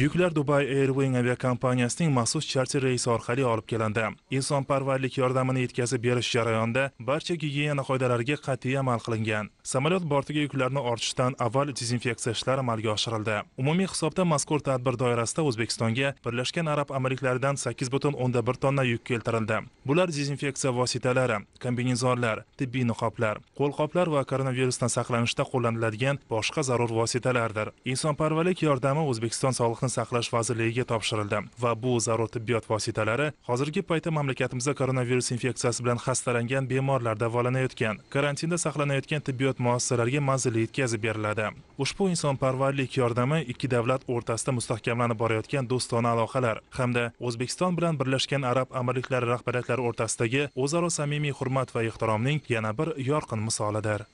yuklar dubai airwing aviakompaniyasining maxsus charter reysi orqali olib kelindi insonparvarlik yordamini yetkazib berish jarayonida barcha gigiyena qoidalariga qat'iy amal qilingan samolyot bortiga yuklarni ortishdan avval dezinfeksiya ishlari amalga oshirildi umumiy hisobda mazkur tadbir doirasida o'zbekistonga birlashgan arab amirliklaridan sakkiz butun o'nda bir tonna yuk keltirildi bular dezinfeksiya vositalari kombinezonlar tibbiy niqoblar qo'l qoplar va koronavirusdan saqlanishda qo'llaniladigan boshqa zarur vositalardir insonparvarlik yordami o'zbekiston sog'liqni sog'liqni saqlash vazirligiga topshirildi va bu zarur tibbiyot vositalari hozirgi paytda mamlakatimizda koronavirus infeksiyasi bilan xastalangan bemorlar davolanayotgan karantinda saqlanayotgan tibbiyot muassasalariga manzilli yetkazib beriladi ushbu insonparvarlik yordami ikki davlat o'rtasida mustahkamlanib borayotgan do'stona aloqalar hamda o'zbekiston bilan birlashgan arab amirliklari rahbariyatlari o'rtasidagi o'zaro samimiy hurmat va ehtiromning yana bir yorqin misolidir